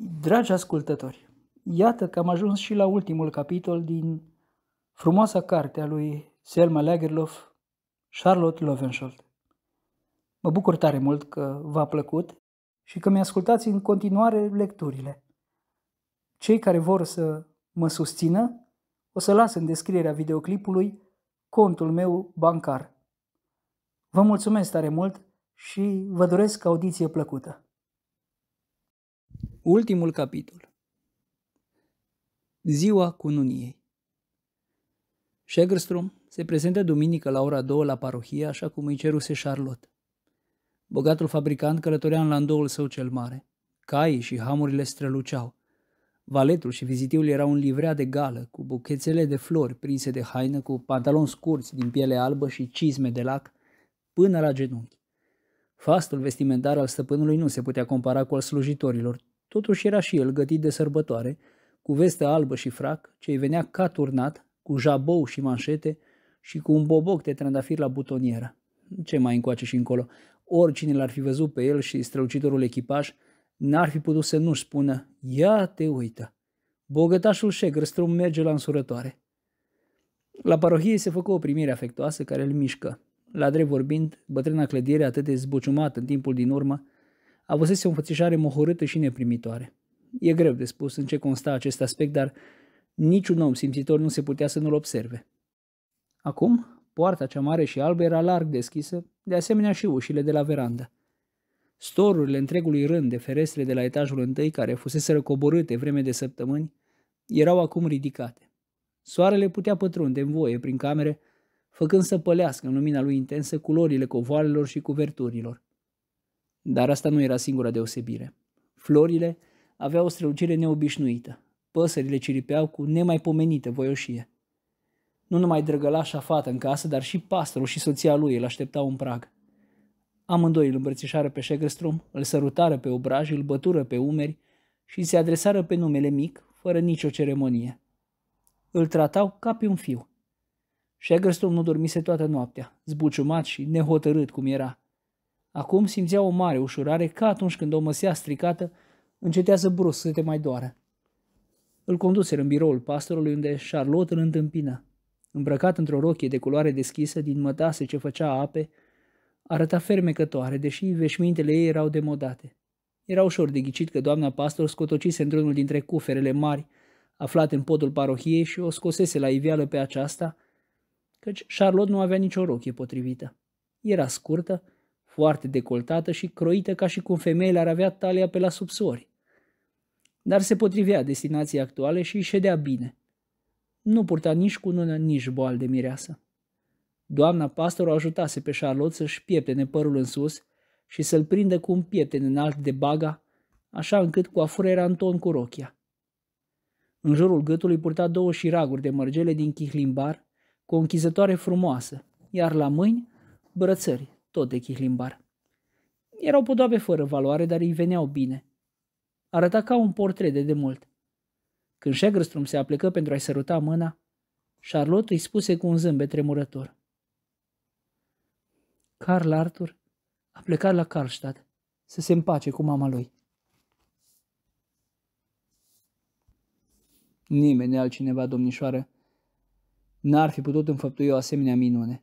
Dragi ascultători, iată că am ajuns și la ultimul capitol din frumoasa carte a lui Selma Lagerlof, Charlotte Lovenschold. Mă bucur tare mult că v-a plăcut și că mi-ascultați în continuare lecturile. Cei care vor să mă susțină, o să las în descrierea videoclipului contul meu bancar. Vă mulțumesc tare mult și vă doresc audiție plăcută! Ultimul capitol. Ziua cununiei. Shagerstrom se prezentă duminică la ora două la parohie, așa cum îi ceruse Charlotte. Bogatul fabricant călătorea în landoul său cel mare. Caii și hamurile străluceau. Valetul și vizitiul erau în livrea de gală, cu buchețele de flori prinse de haină, cu pantaloni scurți din piele albă și cizme de lac, până la genunchi. Fastul vestimentar al stăpânului nu se putea compara cu al slujitorilor, Totuși era și el gătit de sărbătoare, cu veste albă și frac, ce îi venea ca turnat, cu jabou și manșete și cu un boboc de trandafir la butoniera. Ce mai încoace și încolo, oricine l-ar fi văzut pe el și strălucitorul echipaj, n-ar fi putut să nu-și spună, ia te uită. Bogătașul șegr strum merge la însurătoare. La parohie se făcă o primire afectoasă care îl mișcă. La drept vorbind, bătrâna clădire atât de zbuciumată în timpul din urmă, avusese o înfățișare mohorâtă și neprimitoare. E greu de spus în ce consta acest aspect, dar niciun om simțitor nu se putea să nu-l observe. Acum, poarta cea mare și albă era larg deschisă, de asemenea și ușile de la verandă. Storurile întregului rând de ferestre de la etajul întâi, care fusese coborâte vreme de săptămâni, erau acum ridicate. Soarele putea pătrunde în voie prin camere, făcând să pălească în lumina lui intensă culorile covoarelor și cuverturilor. Dar asta nu era singura deosebire. Florile aveau o strălucire neobișnuită. Păsările ciripeau cu nemaipomenită voioșie. Nu numai drăgălașa fată în casă, dar și pastorul și soția lui îl așteptau în prag. Amândoi îl îmbrățișară pe Șegrestrom, îl sărutară pe obraj, îl bătură pe umeri și se adresară pe numele mic, fără nicio ceremonie. Îl tratau ca pe un fiu. Șegrestrom nu dormise toată noaptea, zbuciumat și nehotărât cum era – Acum simțea o mare ușurare ca atunci când o măsea stricată încetează brusc să te mai doară. Îl conduseră în biroul pastorului unde Charlotte îl întâmpină. Îmbrăcat într-o rochie de culoare deschisă, din mătase ce făcea ape, arăta fermecătoare, deși veșmintele ei erau demodate. Era ușor de ghicit că doamna pastor scotocise într-unul dintre cuferele mari aflate în podul parohiei și o scosese la iveală pe aceasta, căci Charlotte nu avea nicio rochie potrivită. Era scurtă, foarte decoltată și croită ca și cum femeile ar avea talia pe la subsori. Dar se potrivea destinației actuale și îi ședea bine. Nu purta nici cunună, nici boal de mireasă. Doamna pastor o ajutase pe Charlotte să-și pieptene părul în sus și să-l prindă cu un pieten înalt de baga, așa încât afură era în ton cu rochia. În jurul gâtului purta două șiraguri de mărgele din chihlimbar, cu o închizătoare frumoasă, iar la mâini brățări tot de chihlimbar. Erau podoabe fără valoare, dar îi veneau bine. Arăta ca un portret de demult. Când Shaggerstrom se aplecă pentru a-i săruta mâna, Charlotte îi spuse cu un zâmbet tremurător. Carl Arthur a plecat la Karlstad să se împace cu mama lui. Nimeni altcineva, domnișoară, n-ar fi putut înfăptui o asemenea minune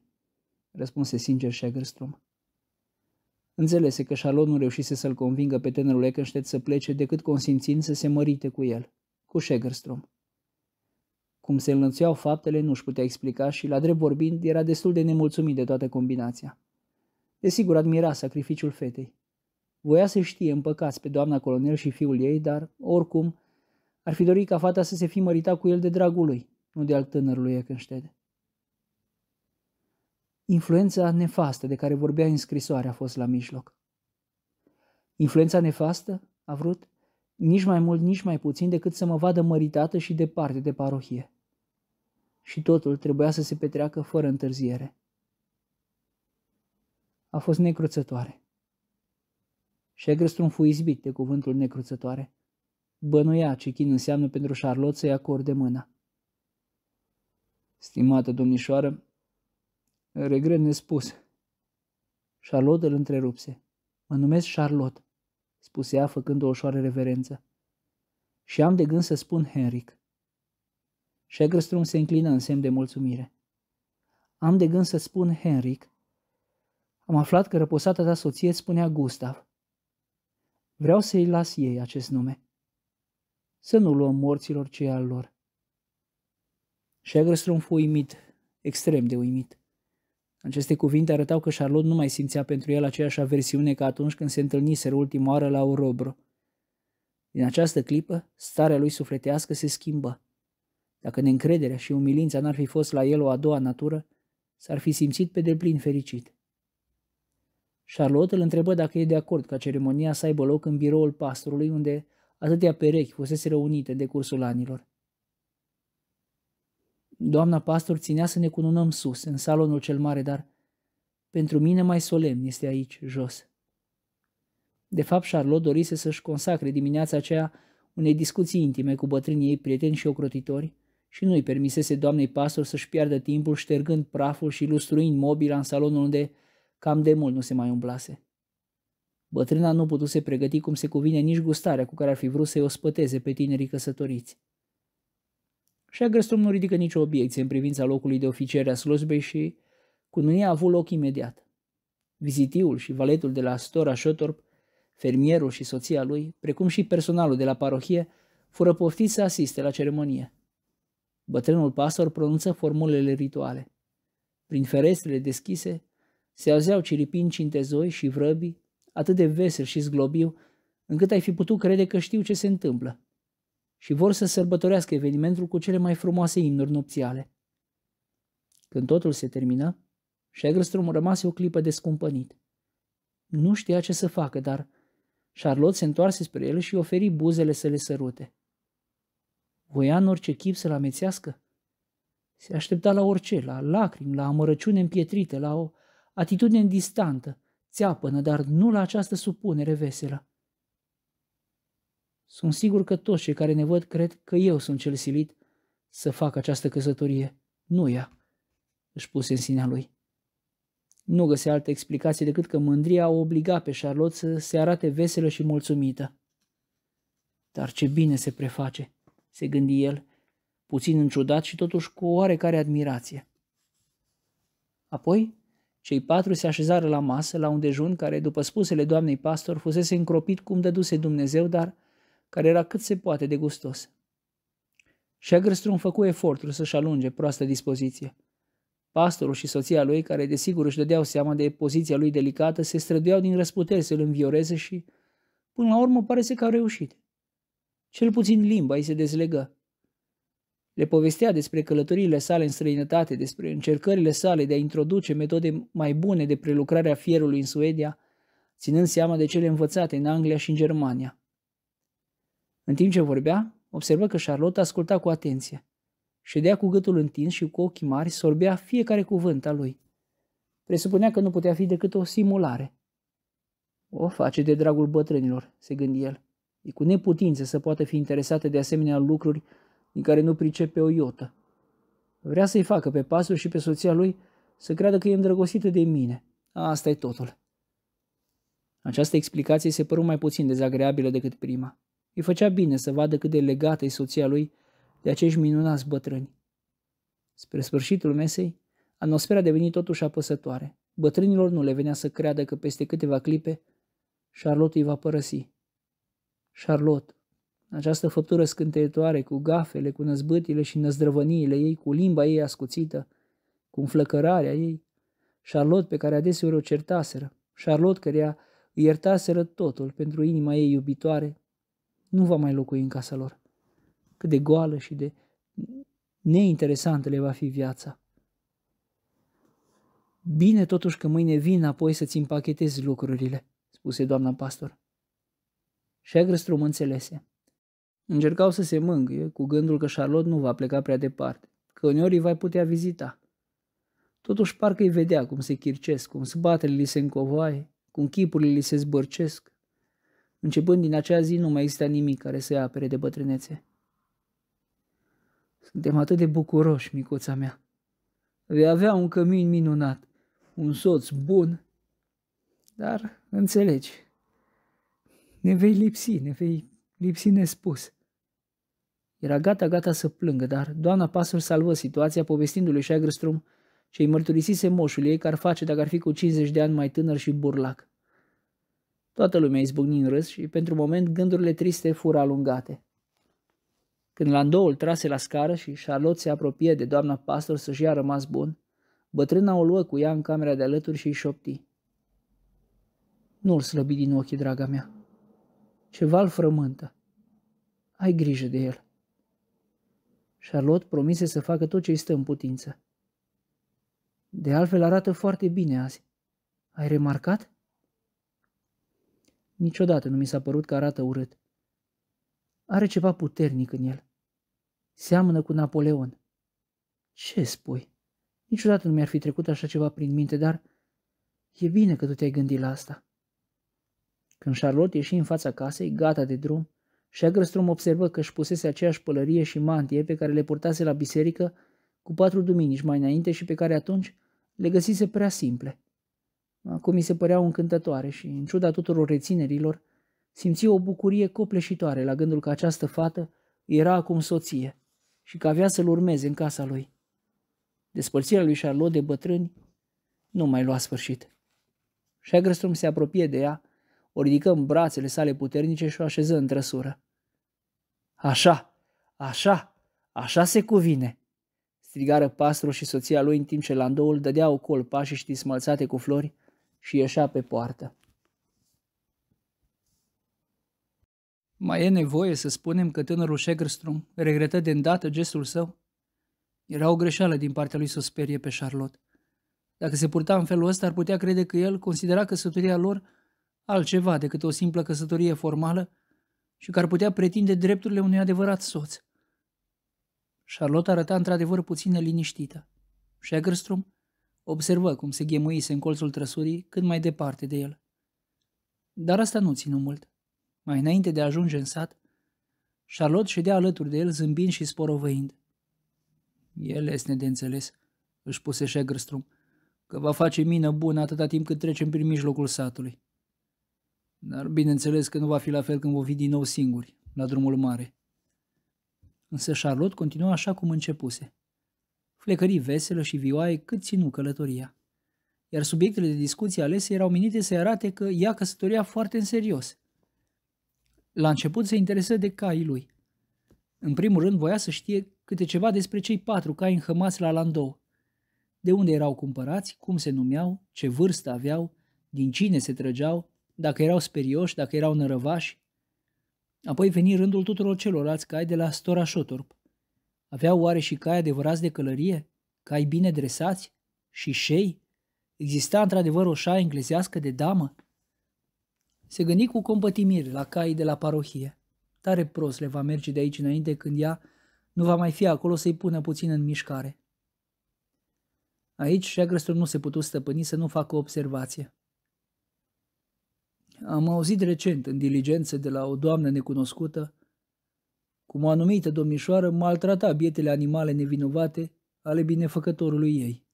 răspunse sincer Shagerstrom. Înțelese că Charlotte nu reușise să-l convingă pe tânărul Eckenstedt să plece decât consimțind să se mărite cu el, cu Shagerstrom. Cum se înlănțuiau faptele, nu-și putea explica și, la drept vorbind, era destul de nemulțumit de toată combinația. Desigur, admira sacrificiul fetei. Voia să știe împăcați pe doamna colonel și fiul ei, dar, oricum, ar fi dorit ca fata să se fi măritat cu el de dragul lui, nu de al tânărului Eckenstedt. Influența nefastă de care vorbea în scrisoare a fost la mijloc. Influența nefastă a vrut nici mai mult, nici mai puțin decât să mă vadă măritată și departe de parohie. Și totul trebuia să se petreacă fără întârziere. A fost necruțătoare. Și Șegrăstrun fu izbit de cuvântul necruțătoare. Bănuia ce chin înseamnă pentru Charlotte să-i acorde mâna. Stimată domnișoară, regret nespus. Charlotte îl întrerupse. Mă numesc Charlotte, spuse ea făcând o ușoară reverență. Și am de gând să spun Henric. Shaggerstrom se înclină în semn de mulțumire. Am de gând să spun Henric. Am aflat că răposata ta soție spunea Gustav. Vreau să-i las ei acest nume. Să nu luăm morților cei al lor. Shaggerstrom fu uimit, extrem de uimit. Aceste cuvinte arătau că Charlotte nu mai simțea pentru el aceeași aversiune ca atunci când se întâlniseră ultima oară la Orobro. Din această clipă, starea lui sufletească se schimbă. Dacă neîncrederea și umilința n-ar fi fost la el o a doua natură, s-ar fi simțit pe deplin fericit. Charlotte îl întrebă dacă e de acord ca ceremonia să aibă loc în biroul pastorului, unde atâtea perechi fusese reunite de cursul anilor. Doamna pastor ținea să ne cununăm sus, în salonul cel mare, dar pentru mine mai solemn este aici, jos. De fapt, Charlotte dorise să-și consacre dimineața aceea unei discuții intime cu bătrânii ei prieteni și ocrotitori și nu-i permisese doamnei pastor să-și piardă timpul ștergând praful și lustruind mobila în salonul unde cam de mult nu se mai umblase. Bătrâna nu putuse pregăti cum se cuvine nici gustarea cu care ar fi vrut să-i ospăteze pe tinerii căsătoriți. Și Shagerstrom nu ridică nicio obiecție în privința locului de oficiere a slujbei și cununia a avut loc imediat. Vizitiul și valetul de la Stora Shotorp, fermierul și soția lui, precum și personalul de la parohie, fură poftiți să asiste la ceremonie. Bătrânul pastor pronunță formulele rituale. Prin ferestrele deschise se auzeau ciripini cintezoi și vrăbii, atât de vesel și zglobiu, încât ai fi putut crede că știu ce se întâmplă și vor să sărbătorească evenimentul cu cele mai frumoase imnuri nupțiale. Când totul se termină, Shaggerstrom rămase o clipă descumpănit. Nu știa ce să facă, dar Charlotte se întoarse spre el și oferi buzele să le sărute. Voia în orice chip să-l amețească? Se aștepta la orice, la lacrimi, la amărăciune împietrită, la o atitudine distantă, țeapănă, dar nu la această supunere veselă. Sunt sigur că toți cei care ne văd cred că eu sunt cel silit să fac această căsătorie, nu ea, își puse în sinea lui. Nu găsea altă explicație decât că mândria o obliga pe Charlotte să se arate veselă și mulțumită. Dar ce bine se preface, se gândi el, puțin înciudat și totuși cu oarecare admirație. Apoi, cei patru se așezară la masă, la un dejun care, după spusele doamnei pastor, fusese încropit cum dăduse Dumnezeu, dar care era cât se poate de gustos. Șeagrăstrun făcu efortul să-și alunge proastă dispoziție. Pastorul și soția lui, care desigur își dădeau seama de poziția lui delicată, se străduiau din răsputeri să-l învioreze și, până la urmă, pare că au reușit. Cel puțin limba îi se dezlegă. Le povestea despre călătoriile sale în străinătate, despre încercările sale de a introduce metode mai bune de prelucrare a fierului în Suedia, ținând seama de cele învățate în Anglia și în Germania. În timp ce vorbea, observă că Charlotte asculta cu atenție. Ședea cu gâtul întins și cu ochii mari sorbea fiecare cuvânt al lui. Presupunea că nu putea fi decât o simulare. O face de dragul bătrânilor, se gândi el. E cu neputință să poată fi interesată de asemenea lucruri din care nu pricepe o iotă. Vrea să-i facă pe pasul și pe soția lui să creadă că e îndrăgostită de mine. asta e totul. Această explicație se păru mai puțin dezagreabilă decât prima. Îi făcea bine să vadă cât de legată e soția lui de acești minunați bătrâni. Spre sfârșitul mesei, atmosfera deveni totuși apăsătoare. Bătrânilor nu le venea să creadă că peste câteva clipe Charlotte îi va părăsi. Charlotte, această făptură scânteitoare cu gafele, cu năzbâtile și năzdrăvăniile ei, cu limba ei ascuțită, cu înflăcărarea ei, Charlotte pe care adeseori o certaseră, Charlotte căreia îi iertaseră totul pentru inima ei iubitoare, nu va mai locui în casa lor. Cât de goală și de neinteresantă le va fi viața. Bine totuși că mâine vin apoi să-ți împachetezi lucrurile, spuse doamna pastor. agrăstrum înțelese. Încercau să se mângâie cu gândul că Charlotte nu va pleca prea departe, că uneori îi va putea vizita. Totuși parcă îi vedea cum se chircesc, cum spatele li se încovoaie, cum chipurile li se zbărcesc, Începând din acea zi, nu mai exista nimic care să-i apere de bătrânețe. Suntem atât de bucuroși, micuța mea. Vei avea un cămin minunat, un soț bun, dar înțelegi, ne vei lipsi, ne vei lipsi nespus. Era gata, gata să plângă, dar doamna pasul salvă situația povestindu le Șagărstrum ce i mărturisise moșul ei că ar face dacă ar fi cu 50 de ani mai tânăr și burlac. Toată lumea izbucni în râs și, pentru moment, gândurile triste fură alungate. Când Landoul trase la scară și Charlotte se apropie de doamna pastor să-și ia rămas bun, bătrâna o luă cu ea în camera de alături și îi șopti. Nu-l slăbi din ochii, draga mea. Ceva îl frământă. Ai grijă de el. Charlotte promise să facă tot ce-i stă în putință. De altfel arată foarte bine azi. Ai remarcat? Niciodată nu mi s-a părut că arată urât. Are ceva puternic în el. Seamănă cu Napoleon. Ce spui? Niciodată nu mi-ar fi trecut așa ceva prin minte, dar e bine că tu te-ai gândit la asta. Când Charlotte ieși în fața casei, gata de drum, Shaggerstrom observă că își pusese aceeași pălărie și mantie pe care le purtase la biserică cu patru duminici mai înainte și pe care atunci le găsise prea simple. Acum mi se păreau încântătoare și, în ciuda tuturor reținerilor, simți o bucurie copleșitoare la gândul că această fată era acum soție și că avea să-l urmeze în casa lui. Despărțirea lui Charlotte de bătrâni nu mai lua sfârșit. Shagrestrom se apropie de ea, o ridică în brațele sale puternice și o așeză în trăsură. Așa, așa, așa se cuvine!" strigară pastru și soția lui în timp ce landoul dădea o colpa și știi smălțate cu flori și ieșea pe poartă. Mai e nevoie să spunem că tânărul Shegerstrom regretă de îndată gestul său? Era o greșeală din partea lui să o sperie pe Charlotte. Dacă se purta în felul ăsta, ar putea crede că el considera căsătoria lor altceva decât o simplă căsătorie formală și că ar putea pretinde drepturile unui adevărat soț. Charlotte arăta într-adevăr puțin liniștită. Shegerstrom Observă cum se ghemuise în colțul trăsurii cât mai departe de el. Dar asta nu ținu mult. Mai înainte de a ajunge în sat, Charlotte ședea alături de el zâmbind și sporovăind. El este de înțeles, își puse Shaggerstrom, că va face mină bună atâta timp cât trecem prin mijlocul satului. Dar bineînțeles că nu va fi la fel când vă fi din nou singuri, la drumul mare. Însă Charlotte continua așa cum începuse. Flecării veselă și vioaie cât ținu călătoria. Iar subiectele de discuție alese erau minite să arate că ia căsătoria foarte în serios. La început se interesă de cai lui. În primul rând voia să știe câte ceva despre cei patru cai înhămați la Landou. De unde erau cumpărați, cum se numeau, ce vârstă aveau, din cine se trăgeau, dacă erau sperioși, dacă erau nărăvași. Apoi veni rândul tuturor celorlalți cai de la Shotorp. Aveau oare și cai adevărați de călărie? Cai bine dresați? Și șei? Exista într-adevăr o șaie englezească de damă? Se gândi cu compătimire la caii de la parohie. Tare prost le va merge de aici înainte când ea nu va mai fi acolo să-i pună puțin în mișcare. Aici Shagreston nu se putu stăpâni să nu facă observație. Am auzit recent în diligență de la o doamnă necunoscută cum o anumită domnișoară maltrata bietele animale nevinovate ale binefăcătorului ei.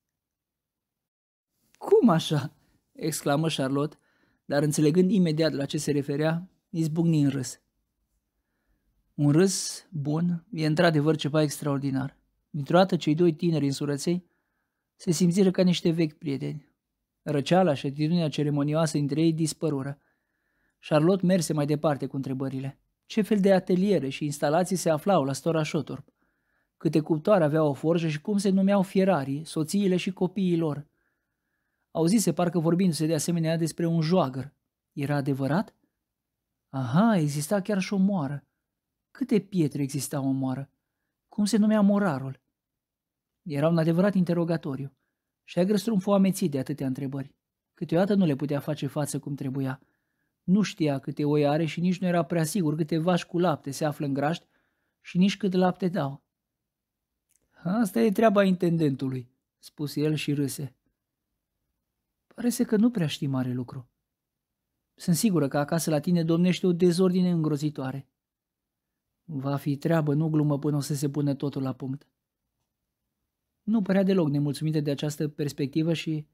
Cum așa?" exclamă Charlotte, dar înțelegând imediat la ce se referea, izbucni în râs. Un râs bun e într-adevăr ceva extraordinar. Dintr-o dată cei doi tineri însurăței se simțiră ca niște vechi prieteni. Răceala și atitudinea ceremonioasă între ei dispărură. Charlotte merse mai departe cu întrebările ce fel de ateliere și instalații se aflau la stora câte cuptoare avea o forjă și cum se numeau fierarii, soțiile și copiii lor. Auzise parcă vorbindu-se de asemenea despre un joagăr. Era adevărat? Aha, exista chiar și o moară. Câte pietre exista o moară? Cum se numea morarul? Era un adevărat interogatoriu. Și a strâmfu amețit de atâtea întrebări. Câteodată nu le putea face față cum trebuia. Nu știa câte oi are și nici nu era prea sigur câte vaci cu lapte se află în graști și nici cât lapte dau. Asta e treaba intendentului, spuse el și râse. Pare să că nu prea știi mare lucru. Sunt sigură că acasă la tine domnește o dezordine îngrozitoare. Va fi treabă, nu glumă, până o să se pună totul la punct. Nu părea deloc nemulțumită de această perspectivă și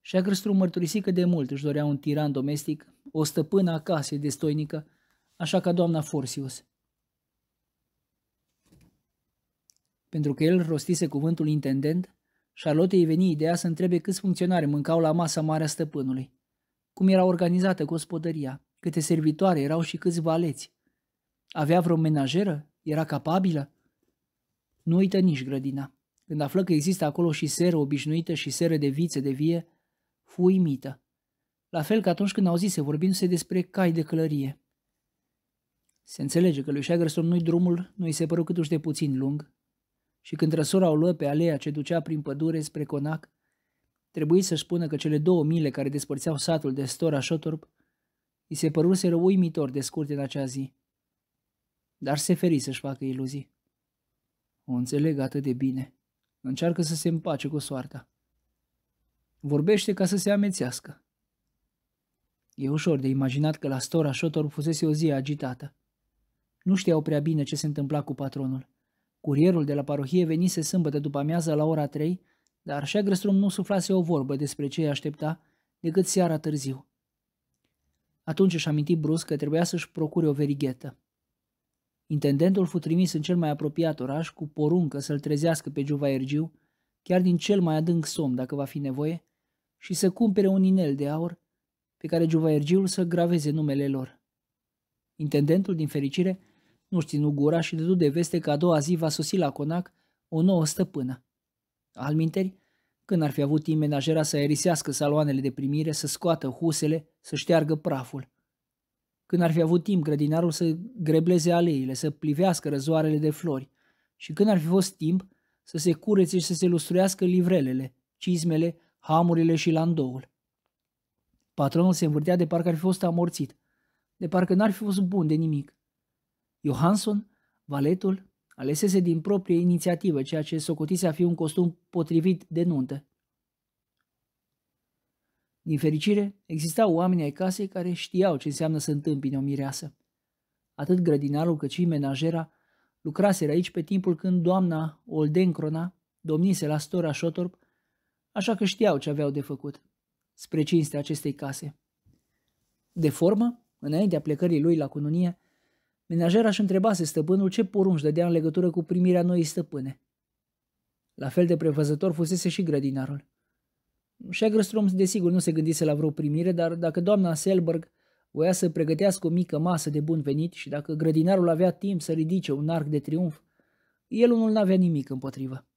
și Șagărstru mărturisit că de mult își dorea un tiran domestic, o stăpână a casei destoinică, așa ca doamna Forsius. Pentru că el rostise cuvântul intendent, Charlotte îi veni ideea să întrebe câți funcționari mâncau la masa mare a stăpânului, cum era organizată gospodăria, câte servitoare erau și câți valeți. Avea vreo menajeră? Era capabilă? Nu uită nici grădina. Când află că există acolo și seră obișnuită și seră de viță de vie, fu uimită, la fel ca atunci când auzise vorbindu-se despre cai de călărie. Se înțelege că lui Shagerson nu-i drumul, nu-i se păru câtuși de puțin lung, și când răsura o luă pe alea ce ducea prin pădure spre conac, trebuie să-și spună că cele două mile care despărțeau satul de Stora Shotorp îi se păruseră uimitor de scurte în acea zi. Dar se feri să-și facă iluzii. O înțeleg atât de bine. Încearcă să se împace cu soarta. Vorbește ca să se amețească. E ușor de imaginat că la stora Șotor fusese o zi agitată. Nu știau prea bine ce se întâmpla cu patronul. Curierul de la parohie venise sâmbătă după amiază la ora trei, dar Șeagrăstrom nu suflase o vorbă despre ce îi aștepta decât seara târziu. Atunci își aminti brusc că trebuia să-și procure o verighetă. Intendentul fu trimis în cel mai apropiat oraș cu poruncă să-l trezească pe Ergiu, chiar din cel mai adânc somn, dacă va fi nevoie, și să cumpere un inel de aur pe care juvaiergiul să graveze numele lor. Intendentul, din fericire, nu-și ținu gura și dădu de veste că a doua zi va sosi la conac o nouă stăpână. Alminteri, când ar fi avut timp menajera să aerisească saloanele de primire, să scoată husele, să șteargă praful. Când ar fi avut timp grădinarul să grebleze aleile, să plivească răzoarele de flori. Și când ar fi fost timp, să se curețe și să se lustruiască livrelele, cizmele, hamurile și landoul. Patronul se învârtea de parcă ar fi fost amorțit, de parcă n-ar fi fost bun de nimic. Johansson, valetul, alesese din proprie inițiativă ceea ce socotise a fi un costum potrivit de nuntă. Din fericire, existau oameni ai casei care știau ce înseamnă să întâmpine o mireasă. Atât grădinarul cât și menajera Lucraseră aici pe timpul când doamna Oldencrona domnise la stora Shotorp, așa că știau ce aveau de făcut, spre cinstea acestei case. De formă, înaintea plecării lui la cununie, menajera își întrebase stăpânul ce porunci dădea în legătură cu primirea noii stăpâne. La fel de prevăzător fusese și grădinarul. Șegrăstrom, desigur, nu se gândise la vreo primire, dar dacă doamna Selberg Voia să pregătească o mică masă de bun venit și dacă grădinarul avea timp să ridice un arc de triumf, el unul n-avea nimic împotrivă.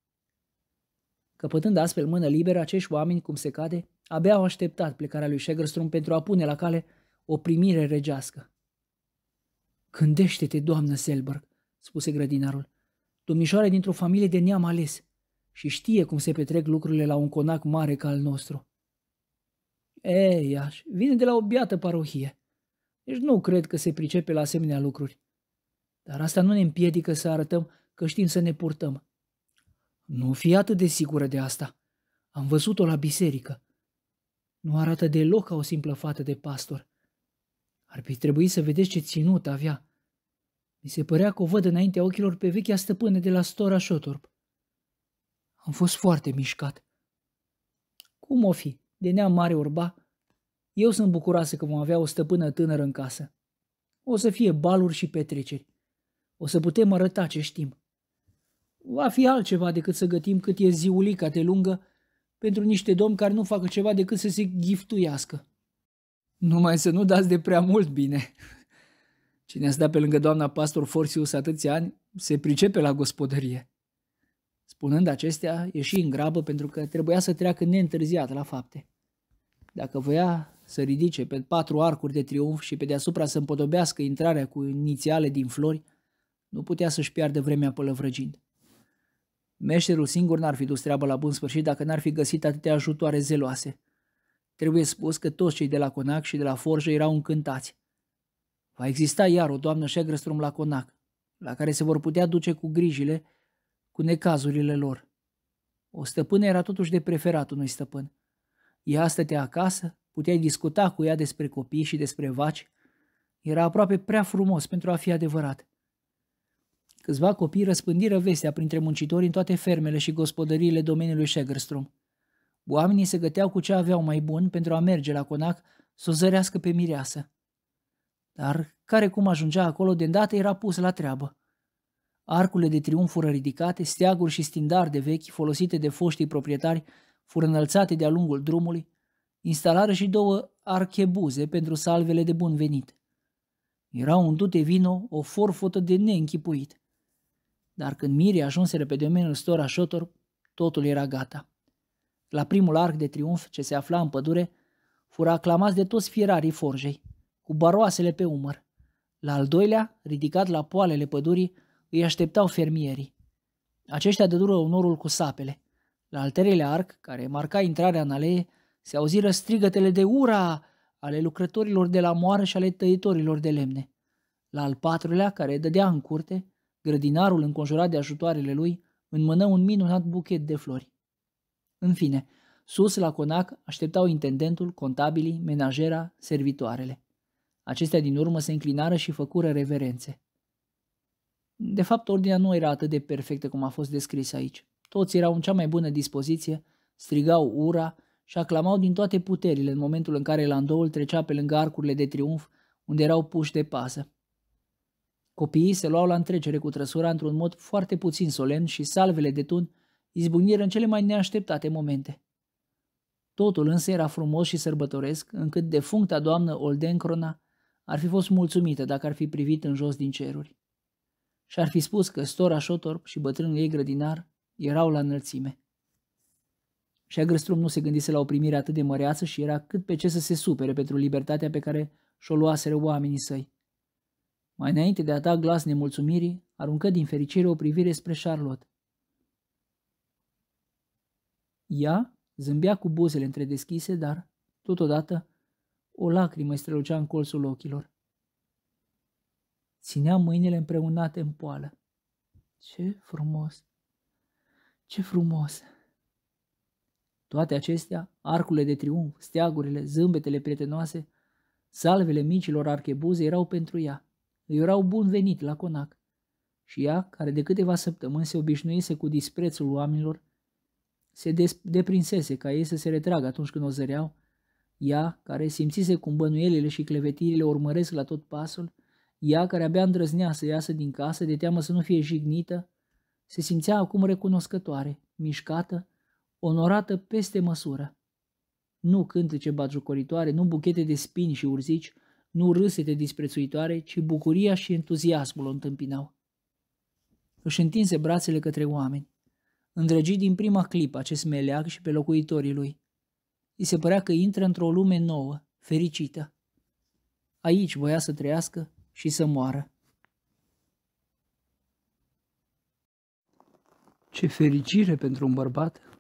Căpătând astfel mână liberă, acești oameni, cum se cade, abia au așteptat plecarea lui Shagerstrom pentru a pune la cale o primire regească. Gândește-te, doamnă Selberg, spuse grădinarul. Domnișoare dintr-o familie de neam ales și știe cum se petrec lucrurile la un conac mare ca al nostru. Ei, aș, vine de la o biată parohie. Deci nu cred că se pricepe la asemenea lucruri. Dar asta nu ne împiedică să arătăm că știm să ne purtăm. Nu fi atât de sigură de asta. Am văzut-o la biserică. Nu arată deloc ca o simplă fată de pastor. Ar fi trebuit să vedeți ce ținut avea. Mi se părea că o văd înaintea ochilor pe vechea stăpâne de la Stora Șotorp. Am fost foarte mișcat. Cum o fi, de neam mare urba, eu sunt bucuroasă că vom avea o stăpână tânără în casă. O să fie baluri și petreceri. O să putem arăta ce știm. Va fi altceva decât să gătim cât e ziulica de lungă pentru niște domni care nu facă ceva decât să se giftuiască. Numai să nu dați de prea mult bine. Cine a stat pe lângă doamna pastor Forsius atâția ani, se pricepe la gospodărie. Spunând acestea, ieși în grabă pentru că trebuia să treacă neîntârziat la fapte. Dacă voia să ridice pe patru arcuri de triumf și pe deasupra să împodobească intrarea cu inițiale din flori, nu putea să-și piardă vremea pălăvrăgind. Meșterul singur n-ar fi dus treaba la bun sfârșit dacă n-ar fi găsit atâtea ajutoare zeloase. Trebuie spus că toți cei de la Conac și de la Forjă erau încântați. Va exista iar o doamnă șegrăstrum la Conac, la care se vor putea duce cu grijile, cu necazurile lor. O stăpână era totuși de preferat unui stăpân. Ea stătea acasă, Puteai discuta cu ea despre copii și despre vaci. Era aproape prea frumos pentru a fi adevărat. Câțiva copii răspândiră vestea printre muncitori în toate fermele și gospodăriile domeniului Shagerstrom. Oamenii se găteau cu ce aveau mai bun pentru a merge la conac să o zărească pe mireasă. Dar care cum ajungea acolo de îndată era pus la treabă. Arcurile de triumf fură ridicate, steaguri și stindar de vechi folosite de foștii proprietari fură înălțate de-a lungul drumului, Instalară și două archebuze pentru salvele de bun venit. Era un dute vino, o forfotă de neînchipuit. Dar când mirii ajunse pe domeniul Stora Shotor, totul era gata. La primul arc de triumf ce se afla în pădure, fură aclamați de toți fierarii forjei, cu baroasele pe umăr. La al doilea, ridicat la poalele pădurii, îi așteptau fermierii. Aceștia dădură onorul cu sapele. La al treilea arc, care marca intrarea în alee, se auziră strigătele de ura ale lucrătorilor de la moară și ale tăietorilor de lemne. La al patrulea, care dădea în curte, grădinarul înconjurat de ajutoarele lui, înmână un minunat buchet de flori. În fine, sus la conac așteptau intendentul, contabilii, menajera, servitoarele. Acestea din urmă se înclinară și făcură reverențe. De fapt, ordinea nu era atât de perfectă cum a fost descris aici. Toți erau în cea mai bună dispoziție, strigau ura, și aclamau din toate puterile în momentul în care Landoul trecea pe lângă arcurile de triumf unde erau puși de pasă. Copiii se luau la întrecere cu trăsura într-un mod foarte puțin solemn și salvele de tun izbucniră în cele mai neașteptate momente. Totul însă era frumos și sărbătoresc, încât defuncta doamnă Oldencrona ar fi fost mulțumită dacă ar fi privit în jos din ceruri. Și ar fi spus că Stora Șotorp și bătrânul ei grădinar erau la înălțime. Și Agrestrum nu se gândise la o primire atât de măreață și era cât pe ce să se supere pentru libertatea pe care și-o luaseră oamenii săi. Mai înainte de a da glas nemulțumirii, aruncă din fericire o privire spre Charlotte. Ea zâmbea cu buzele întredeschise, dar, totodată, o lacrimă strălucea în colțul ochilor. Ținea mâinile împreunate în poală. Ce frumos! Ce frumos! Toate acestea, arcurile de triumf, steagurile, zâmbetele prietenoase, salvele micilor archebuze erau pentru ea. Îi erau bun venit la conac. Și ea, care de câteva săptămâni se obișnuise cu disprețul oamenilor, se deprinsese ca ei să se retragă atunci când o zăreau, ea, care simțise cum bănuielile și clevetirile urmăresc la tot pasul, ea care abia îndrăznea să iasă din casă de teamă să nu fie jignită, se simțea acum recunoscătoare, mișcată onorată peste măsură. Nu cântece batjocoritoare, nu buchete de spini și urzici, nu râsete disprețuitoare, ci bucuria și entuziasmul o întâmpinau. Își întinse brațele către oameni. Îndrăgi din prima clipă acest meleag și pe locuitorii lui. I se părea că intră într-o lume nouă, fericită. Aici voia să trăiască și să moară. Ce fericire pentru un bărbat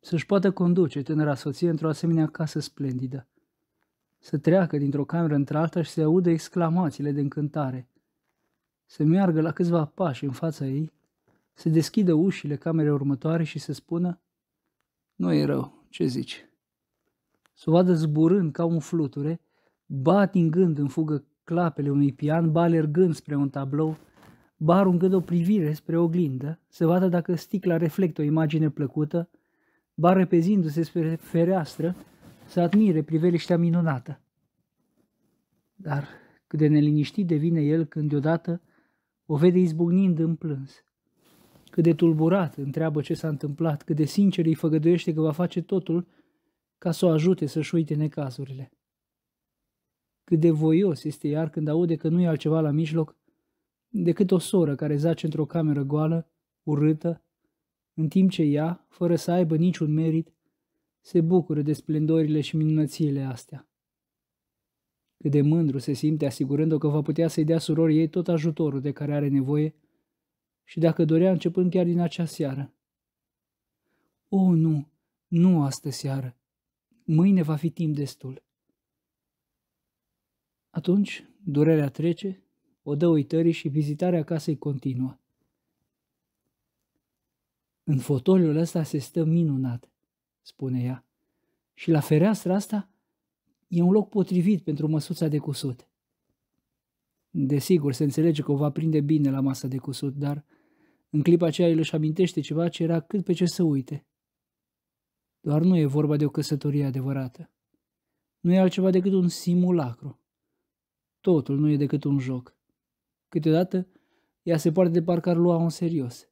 să-și poată conduce tânăra soție într-o asemenea casă splendidă, să treacă dintr-o cameră într-alta și să audă exclamațiile de încântare, să meargă la câțiva pași în fața ei, să deschidă ușile camerei următoare și să spună Nu e rău, ce zici?" Să o vadă zburând ca un fluture, ba atingând în fugă clapele unui pian, ba alergând spre un tablou, ba aruncând o privire spre oglindă, să vadă dacă sticla reflectă o imagine plăcută, ba repezindu-se spre fereastră să admire priveliștea minunată. Dar cât de neliniștit devine el când deodată o vede izbucnind în plâns. Cât de tulburat întreabă ce s-a întâmplat, cât de sincer îi făgăduiește că va face totul ca să o ajute să-și uite necazurile. Cât de voios este iar când aude că nu e altceva la mijloc decât o soră care zace într-o cameră goală, urâtă, în timp ce ea, fără să aibă niciun merit, se bucură de splendorile și minunățiile astea. Cât de mândru se simte asigurând-o că va putea să-i dea surorii ei tot ajutorul de care are nevoie și dacă dorea începând chiar din acea seară. O, nu, nu astă seară. Mâine va fi timp destul. Atunci, durerea trece, o dă uitării și vizitarea casei continuă. În fotoliul ăsta se stă minunat, spune ea. Și la fereastra asta e un loc potrivit pentru măsuța de cusut. Desigur, se înțelege că o va prinde bine la masa de cusut, dar în clipa aceea el își amintește ceva ce era cât pe ce să uite. Doar nu e vorba de o căsătorie adevărată. Nu e altceva decât un simulacru. Totul nu e decât un joc. Câteodată ea se poate de parcă ar lua în serios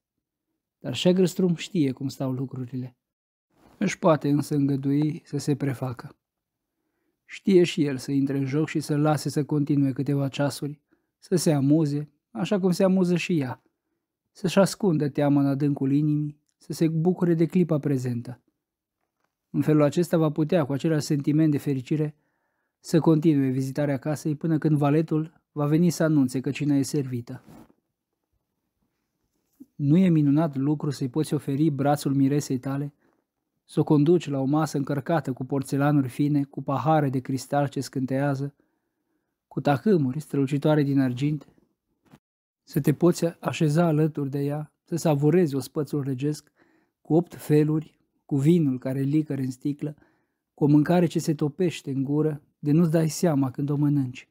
dar Șegrăstrum știe cum stau lucrurile. Își poate însă îngădui să se prefacă. Știe și el să intre în joc și să lase să continue câteva ceasuri, să se amuze, așa cum se amuză și ea, să-și ascundă teama în adâncul inimii, să se bucure de clipa prezentă. În felul acesta va putea, cu același sentiment de fericire, să continue vizitarea casei până când valetul va veni să anunțe că cina e servită. Nu e minunat lucru să-i poți oferi brațul miresei tale? Să o conduci la o masă încărcată cu porțelanuri fine, cu pahare de cristal ce scântează, cu tahâmuri strălucitoare din argint? Să te poți așeza alături de ea, să savurezi spățul regesc cu opt feluri, cu vinul care licăre în sticlă, cu o mâncare ce se topește în gură, de nu-ți dai seama când o mănânci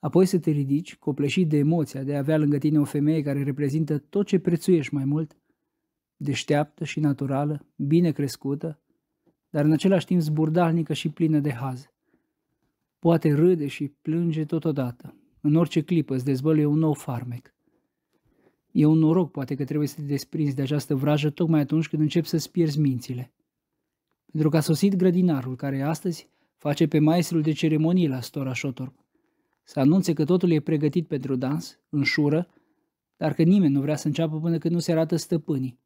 apoi să te ridici, copleșit de emoția de a avea lângă tine o femeie care reprezintă tot ce prețuiești mai mult, deșteaptă și naturală, bine crescută, dar în același timp zburdalnică și plină de haz. Poate râde și plânge totodată. În orice clipă îți dezvăluie un nou farmec. E un noroc poate că trebuie să te desprinzi de această vrajă tocmai atunci când începi să-ți pierzi mințile. Pentru că a sosit grădinarul care astăzi face pe maestrul de ceremonii la Stora Shotorp să anunțe că totul e pregătit pentru dans, în șură, dar că nimeni nu vrea să înceapă până când nu se arată stăpânii.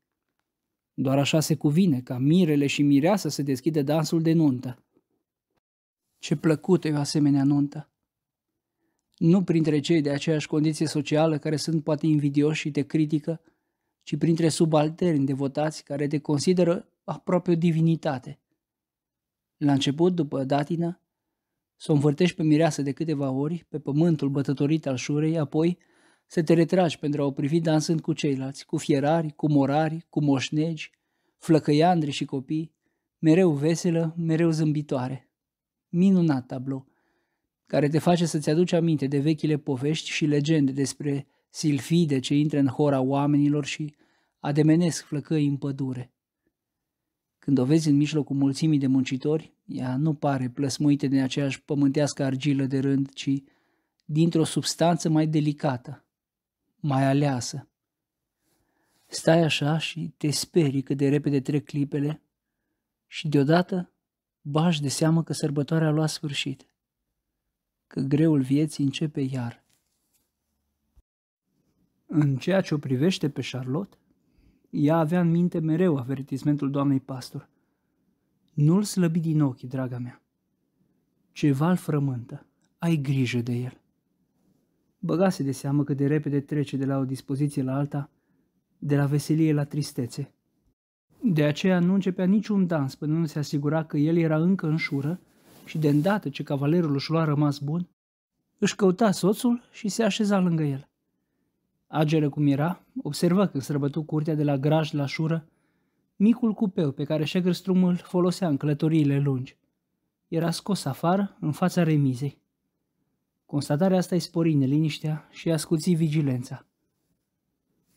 Doar așa se cuvine, ca mirele și mireasa să deschidă dansul de nuntă. Ce plăcută e o asemenea nuntă! Nu printre cei de aceeași condiție socială care sunt poate invidioși și te critică, ci printre subalterni devotați care te consideră aproape o divinitate. La început, după datină, să o învârtești pe mireasă de câteva ori pe pământul bătătorit al șurei, apoi să te retragi pentru a o privi dansând cu ceilalți, cu fierari, cu morari, cu moșnegi, flăcăiandri și copii, mereu veselă, mereu zâmbitoare. Minunat tablou, care te face să-ți aduci aminte de vechile povești și legende despre silfide ce intră în hora oamenilor și ademenesc flăcăi în pădure. Când o vezi în mijlocul mulțimii de muncitori, ea nu pare plăsmuită din aceeași pământească argilă de rând, ci dintr-o substanță mai delicată, mai aleasă. Stai așa și te sperii cât de repede trec clipele și deodată bași de seamă că sărbătoarea a luat sfârșit, că greul vieții începe iar. În ceea ce o privește pe Charlotte, ea avea în minte mereu avertismentul doamnei pastor. Nu-l slăbi din ochi, draga mea. Ceva îl frământă. Ai grijă de el. Băgase de seamă că de repede trece de la o dispoziție la alta, de la veselie la tristețe. De aceea nu începea niciun dans până nu se asigura că el era încă în șură și de îndată ce cavalerul își lua rămas bun, își căuta soțul și se așeza lângă el. Ageră cum era, observă când străbătu curtea de la graj la șură, micul cupeu pe care Shagerstrom îl folosea în călătoriile lungi. Era scos afară, în fața remizei. Constatarea asta îi spori liniștea și ascuți vigilența.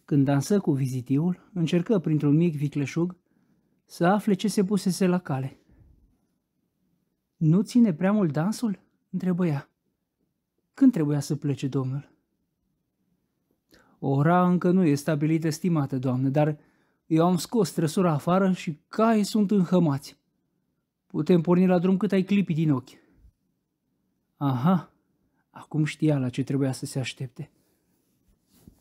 Când dansă cu vizitiul, încercă printr-un mic vicleșug să afle ce se pusese la cale. Nu ține prea mult dansul?" întrebă ea. Când trebuia să plece domnul?" Ora încă nu e stabilită, estimată doamnă, dar eu am scos trăsura afară și cai sunt înhămați. Putem porni la drum cât ai clipi din ochi. Aha, acum știa la ce trebuia să se aștepte.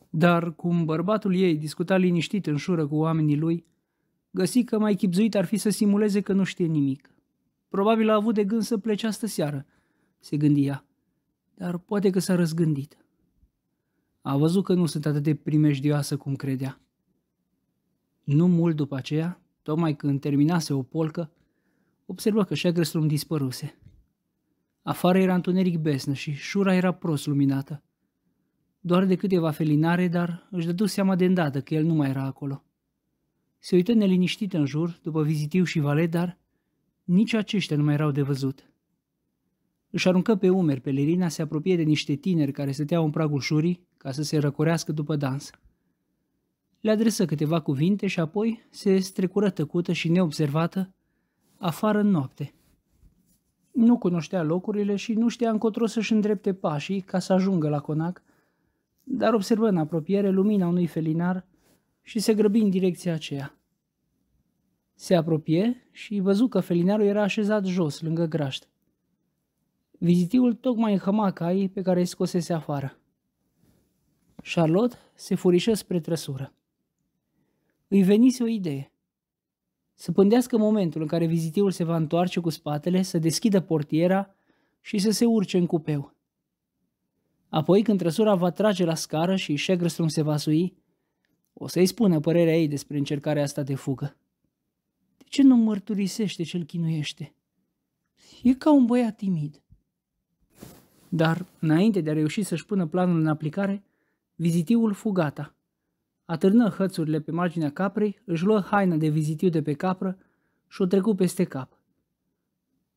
Dar cum bărbatul ei discuta liniștit în șură cu oamenii lui, găsi că mai chipzuit ar fi să simuleze că nu știe nimic. Probabil a avut de gând să plece astă seară, se gândia. dar poate că s-a răzgândit a văzut că nu sunt atât de primejdioasă cum credea. Nu mult după aceea, tocmai când terminase o polcă, observă că șagreslum dispăruse. Afară era întuneric besnă și șura era prost luminată. Doar de câteva felinare, dar își dădu seama de îndată că el nu mai era acolo. Se uită neliniștit în jur, după vizitiu și valet, dar nici aceștia nu mai erau de văzut. Își aruncă pe umeri pelerina, se apropie de niște tineri care stăteau în pragul șurii ca să se răcorească după dans. Le adresă câteva cuvinte și apoi se strecură tăcută și neobservată afară în noapte. Nu cunoștea locurile și nu știa încotro să-și îndrepte pașii ca să ajungă la conac, dar observă în apropiere lumina unui felinar și se grăbi în direcția aceea. Se apropie și văzu că felinarul era așezat jos, lângă grașt vizitiul tocmai ei pe care îi scosese afară. Charlotte se furișă spre trăsură. Îi venise o idee. Să pândească momentul în care vizitiul se va întoarce cu spatele, să deschidă portiera și să se urce în cupeu. Apoi, când trăsura va trage la scară și Sheggerstrom se va sui, o să-i spună părerea ei despre încercarea asta de fugă. De ce nu mărturisește ce-l chinuiește? E ca un băiat timid. Dar, înainte de a reuși să-și pună planul în aplicare, vizitiul fugata. Atârnă hățurile pe marginea caprei, își luă haina de vizitiu de pe capră și o trecu peste cap.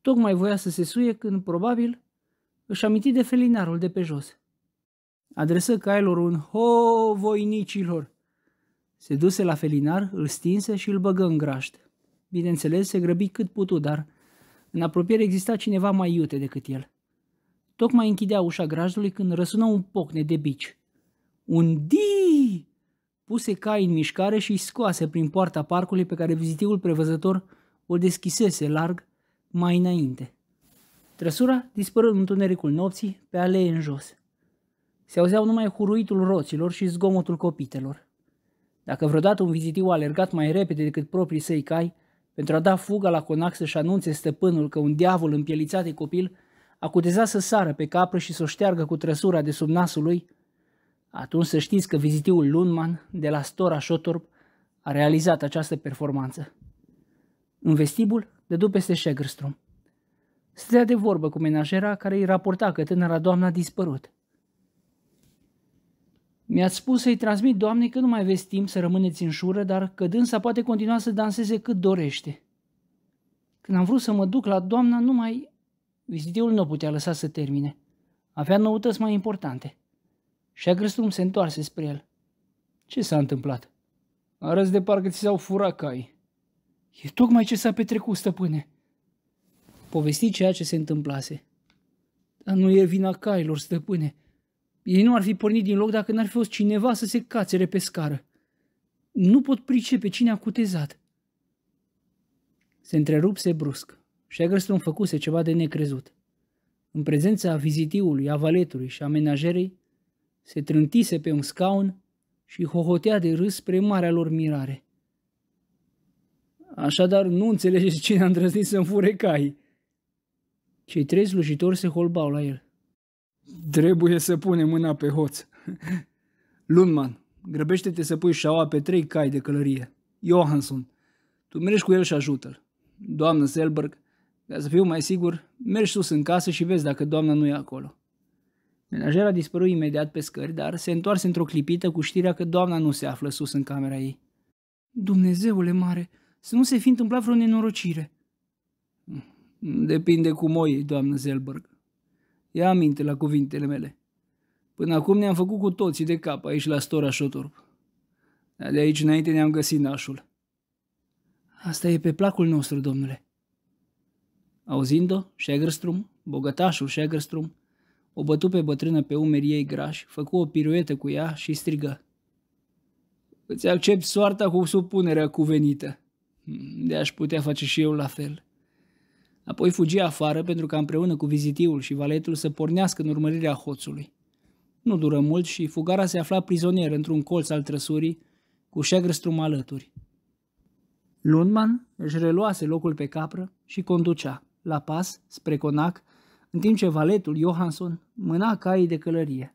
Tocmai voia să se suie când, probabil, își aminti de felinarul de pe jos. Adresă cailor un ho voinicilor. Se duse la felinar, îl stinse și îl băgă în grașt. Bineînțeles, se grăbi cât putu, dar în apropiere exista cineva mai iute decât el. Tocmai închidea ușa grajdului când răsună un pocne de bici. Un di! Puse cai în mișcare și scoase prin poarta parcului pe care vizitivul prevăzător o deschisese larg mai înainte. Trăsura dispărând în întunericul nopții pe alee în jos. Se auzeau numai huruitul roților și zgomotul copitelor. Dacă vreodată un vizitiu a alergat mai repede decât proprii săi cai, pentru a da fuga la conac să-și anunțe stăpânul că un diavol împielițat e copil cuteza să sară pe capră și să o șteargă cu trăsura de sub nasul lui, atunci să știți că vizitiul Lundman de la Stora Shotorp a realizat această performanță. În vestibul după peste Sheggerstrom. Stătea de vorbă cu menajera care îi raporta că tânăra doamnă a dispărut. Mi-ați spus să-i transmit doamnei că nu mai aveți timp să rămâneți în șură, dar că dânsa poate continua să danseze cât dorește. Când am vrut să mă duc la doamna, numai Vizitiul nu putea lăsa să termine. Avea noutăți mai importante. Și Agrăstum se întoarse spre el. Ce s-a întâmplat? Arăți de parcă ți s-au furat cai. E tocmai ce s-a petrecut, stăpâne. Povesti ceea ce se întâmplase. Dar nu e vina cailor, stăpâne. Ei nu ar fi pornit din loc dacă n-ar fi fost cineva să se cațere pe scară. Nu pot pricepe cine a cutezat. Se întrerupse brusc. Shaggerstrom făcuse ceva de necrezut. În prezența vizitiului, a valetului și a menajerei, se trântise pe un scaun și hohotea de râs spre marea lor mirare. Așadar, nu înțelegeți cine a îndrăznit să-mi fure cai. Cei trei slujitori se holbau la el. Trebuie să punem mâna pe hoț. Lundman, grăbește-te să pui șaua pe trei cai de călărie. Johansson, tu mergi cu el și ajută-l. Doamnă Selberg, ca să fiu mai sigur, mergi sus în casă și vezi dacă doamna nu e acolo. Menajera dispăru imediat pe scări, dar se întoarse într-o clipită cu știrea că doamna nu se află sus în camera ei. Dumnezeule mare, să nu se fi întâmplat vreo nenorocire. Depinde cum o iei, doamnă Zelberg. Ia aminte la cuvintele mele. Până acum ne-am făcut cu toții de cap aici la stora Șotorp. Dar de aici înainte ne-am găsit nașul. Asta e pe placul nostru, domnule. Auzind-o, Shagerstrom, bogătașul Shagerstrom, o bătu pe bătrână pe umerii ei grași, făcu o piruetă cu ea și strigă. Îți accept soarta cu supunerea cuvenită. De aș putea face și eu la fel. Apoi fugi afară pentru ca împreună cu vizitiul și valetul să pornească în urmărirea hoțului. Nu dură mult și fugara se afla prizonier într-un colț al trăsurii, cu șegrăstrum alături. Lundman își reluase locul pe capră și conducea la pas spre conac, în timp ce valetul Johansson mâna caii de călărie.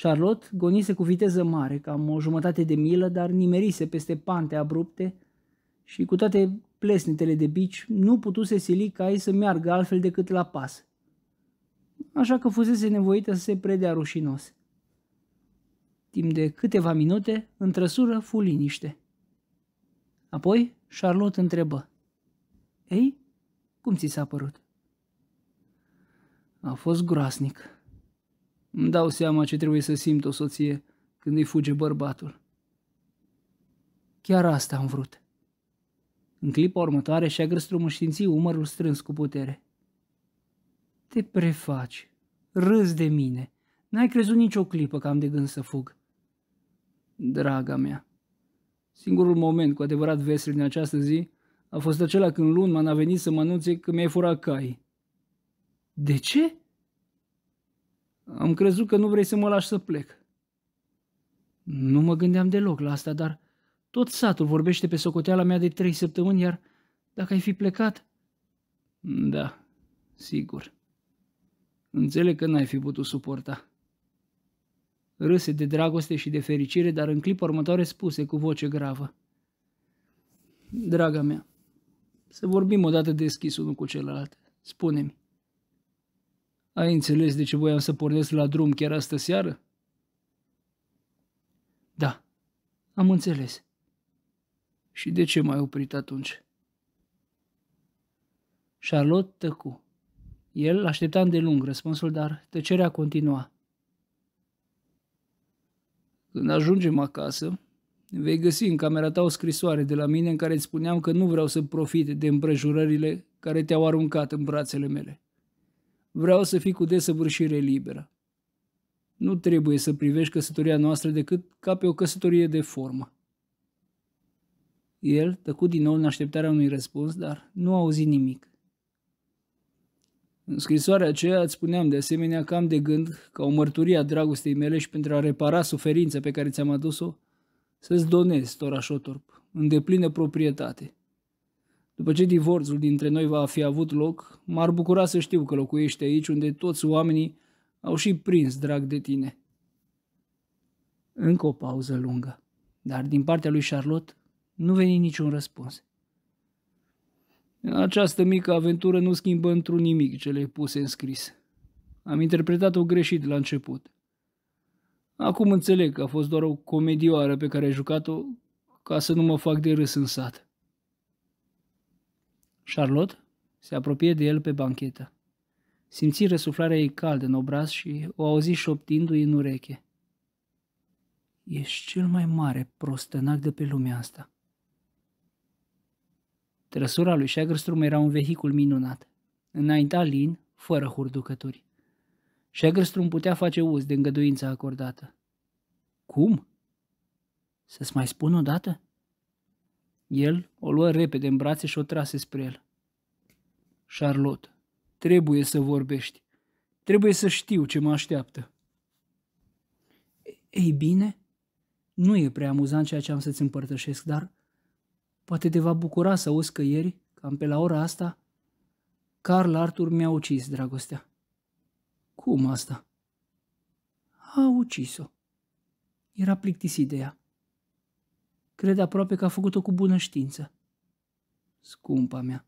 Charlotte gonise cu viteză mare, cam o jumătate de milă, dar nimerise peste pante abrupte și cu toate plesnitele de bici nu putuse sili caii să meargă altfel decât la pas. Așa că fusese nevoită să se predea rușinos. Timp de câteva minute, întrăsură fu liniște. Apoi Charlotte întrebă. Ei, cum ți s-a părut? A fost groasnic. Îmi dau seama ce trebuie să simt o soție când îi fuge bărbatul. Chiar asta am vrut. În clipa următoare și-a grăstrumăștinții umărul strâns cu putere. Te prefaci, râzi de mine, n-ai crezut nicio clipă că am de gând să fug. Draga mea, singurul moment cu adevărat vesel din această zi a fost acela când Lundman a venit să mă anunțe că mi-ai furat cai. De ce? Am crezut că nu vrei să mă lași să plec. Nu mă gândeam deloc la asta, dar tot satul vorbește pe socoteala mea de trei săptămâni, iar dacă ai fi plecat... Da, sigur. Înțeleg că n-ai fi putut suporta. Râse de dragoste și de fericire, dar în clipa următoare spuse cu voce gravă. Draga mea, să vorbim odată deschis unul cu celălalt. Spune-mi, ai înțeles de ce voiam să pornesc la drum chiar astă seară? Da, am înțeles. Și de ce m-ai oprit atunci? Charlotte tăcu. El aștepta lung răspunsul, dar tăcerea continua. Când ajungem acasă, Vei găsi în camera ta o scrisoare de la mine în care îți spuneam că nu vreau să profit de împrejurările care te-au aruncat în brațele mele. Vreau să fii cu desăvârșire liberă. Nu trebuie să privești căsătoria noastră decât ca pe o căsătorie de formă. El tăcut din nou în așteptarea unui răspuns, dar nu auzi nimic. În scrisoarea aceea îți spuneam de asemenea că am de gând, ca o mărturie a dragostei mele și pentru a repara suferința pe care ți-am adus-o, să-ți donezi Torașotorp în deplină proprietate. După ce divorțul dintre noi va fi avut loc, m-ar bucura să știu că locuiești aici unde toți oamenii au și prins drag de tine. Încă o pauză lungă, dar din partea lui Charlotte nu veni niciun răspuns. Această mică aventură nu schimbă într-un nimic cele puse în scris. Am interpretat-o greșit la început. Acum înțeleg că a fost doar o comedioară pe care ai jucat-o ca să nu mă fac de râs în sat. Charlotte se apropie de el pe banchetă. Simți răsuflarea ei caldă în obraz și o auzi șoptindu-i în ureche. Ești cel mai mare prostănac de pe lumea asta. Trăsura lui Shaggerstrom era un vehicul minunat. Înainta lin, fără hurducături. Shaggerstrom putea face uz de îngăduința acordată. Cum? Să-ți mai spun o dată? El o luă repede în brațe și o trase spre el. Charlotte, trebuie să vorbești. Trebuie să știu ce mă așteaptă. Ei bine, nu e prea amuzant ceea ce am să-ți împărtășesc, dar poate te va bucura să auzi că ieri, cam pe la ora asta, Carl Arthur mi-a ucis dragostea. Cum asta? A ucis-o. Era plictisit de ea. Cred aproape că a făcut-o cu bună știință. Scumpa mea,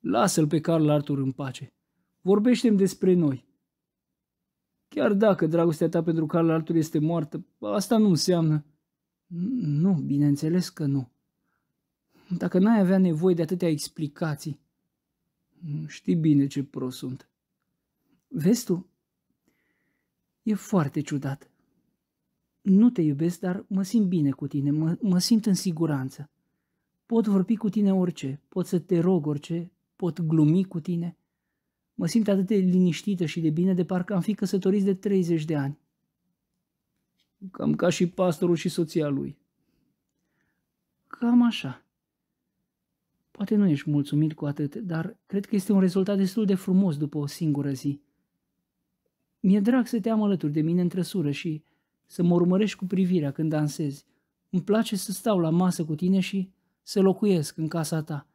lasă-l pe Carl Arthur în pace. Vorbește-mi despre noi. Chiar dacă dragostea ta pentru Carl Arthur este moartă, asta nu înseamnă... Nu, bineînțeles că nu. Dacă n-ai avea nevoie de atâtea explicații... Știi bine ce prost sunt. Vezi tu? E foarte ciudat. Nu te iubesc, dar mă simt bine cu tine, mă, mă simt în siguranță. Pot vorbi cu tine orice, pot să te rog orice, pot glumi cu tine. Mă simt atât de liniștită și de bine de parcă am fi căsătorit de 30 de ani. Cam ca și pastorul și soția lui. Cam așa. Poate nu ești mulțumit cu atât, dar cred că este un rezultat destul de frumos după o singură zi. Mi-e drag să te am alături de mine în trăsură și să mă urmărești cu privirea când dansezi. Îmi place să stau la masă cu tine și să locuiesc în casa ta.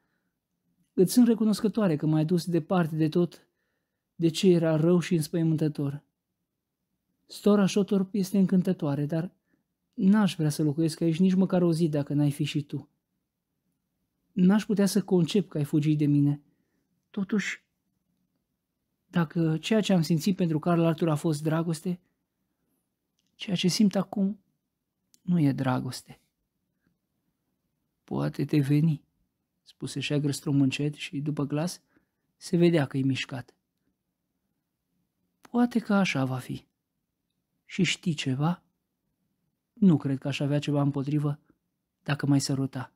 Îți sunt recunoscătoare că m-ai dus departe de tot de ce era rău și înspăimântător. Stora Șotorp este încântătoare, dar n-aș vrea să locuiesc aici nici măcar o zi dacă n-ai fi și tu. N-aș putea să concep că ai fugit de mine. Totuși, dacă ceea ce am simțit pentru Carl Arthur a fost dragoste, ceea ce simt acum nu e dragoste. Poate te veni, spuse Șeagrăstrom încet și, după glas, se vedea că i mișcat. Poate că așa va fi. Și știi ceva? Nu cred că aș avea ceva împotrivă dacă mai săruta.